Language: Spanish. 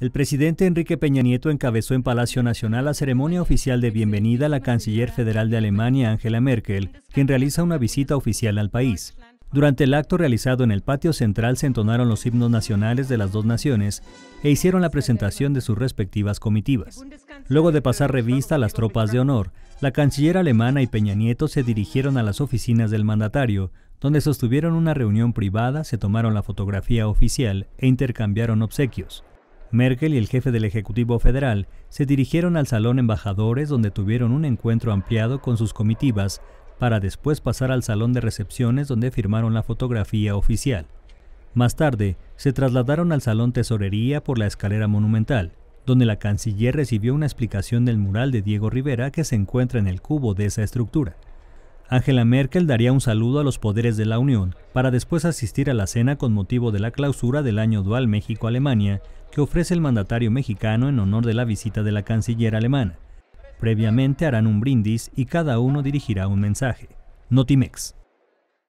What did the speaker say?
El presidente Enrique Peña Nieto encabezó en Palacio Nacional la ceremonia oficial de bienvenida a la canciller federal de Alemania, Angela Merkel, quien realiza una visita oficial al país. Durante el acto realizado en el patio central se entonaron los himnos nacionales de las dos naciones e hicieron la presentación de sus respectivas comitivas. Luego de pasar revista a las tropas de honor, la canciller alemana y Peña Nieto se dirigieron a las oficinas del mandatario, donde sostuvieron una reunión privada, se tomaron la fotografía oficial e intercambiaron obsequios. Merkel y el jefe del Ejecutivo Federal se dirigieron al Salón Embajadores donde tuvieron un encuentro ampliado con sus comitivas para después pasar al Salón de Recepciones donde firmaron la fotografía oficial. Más tarde, se trasladaron al Salón Tesorería por la escalera monumental, donde la canciller recibió una explicación del mural de Diego Rivera que se encuentra en el cubo de esa estructura. Angela Merkel daría un saludo a los poderes de la Unión para después asistir a la cena con motivo de la clausura del año dual México-Alemania que ofrece el mandatario mexicano en honor de la visita de la canciller alemana. Previamente harán un brindis y cada uno dirigirá un mensaje. Notimex.